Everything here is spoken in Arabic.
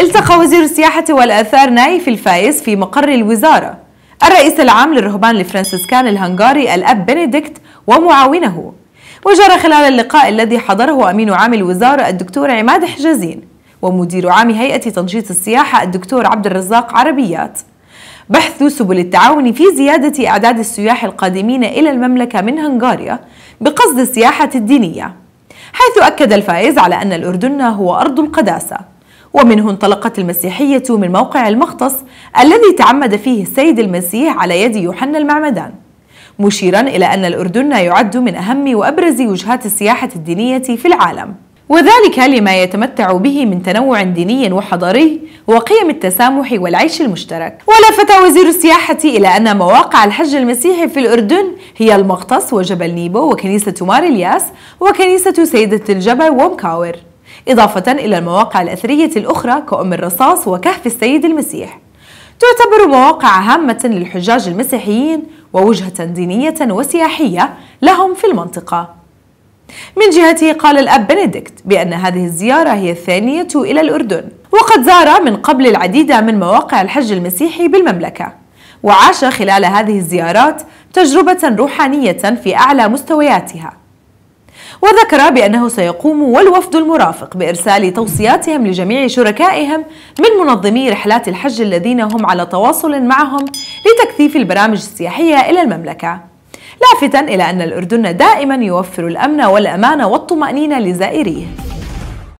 التقى وزير السياحة والآثار نايف الفايز في مقر الوزارة الرئيس العام للرهبان الفرنسيسكان الهنغاري الأب بنديكت ومعاونه وجرى خلال اللقاء الذي حضره أمين عام الوزارة الدكتور عماد حجازين ومدير عام هيئة تنشيط السياحة الدكتور عبد الرزاق عربيات بحث سبل التعاون في زيادة أعداد السياح القادمين إلى المملكة من هنغاريا بقصد السياحة الدينية حيث أكد الفائز على أن الأردن هو أرض القداسة ومنه انطلقت المسيحية من موقع المختص الذي تعمد فيه السيد المسيح على يد يوحنا المعمدان مشيرا إلى أن الأردن يعد من أهم وأبرز وجهات السياحة الدينية في العالم وذلك لما يتمتع به من تنوع ديني وحضاري وقيم التسامح والعيش المشترك ولفت وزير السياحة إلى أن مواقع الحج المسيحي في الأردن هي المغطس وجبل نيبو وكنيسة مار الياس وكنيسة سيدة الجبل ومكاور إضافة إلى المواقع الأثرية الأخرى كأم الرصاص وكهف السيد المسيح تعتبر مواقع هامة للحجاج المسيحيين ووجهة دينية وسياحية لهم في المنطقة من جهته قال الأب بنديكت بأن هذه الزيارة هي الثانية إلى الأردن وقد زار من قبل العديد من مواقع الحج المسيحي بالمملكة وعاش خلال هذه الزيارات تجربة روحانية في أعلى مستوياتها وذكر بأنه سيقوم والوفد المرافق بإرسال توصياتهم لجميع شركائهم من منظمي رحلات الحج الذين هم على تواصل معهم لتكثيف البرامج السياحية إلى المملكة لافتا إلى أن الأردن دائما يوفر الأمن والأمان والطمأنينة لزائريه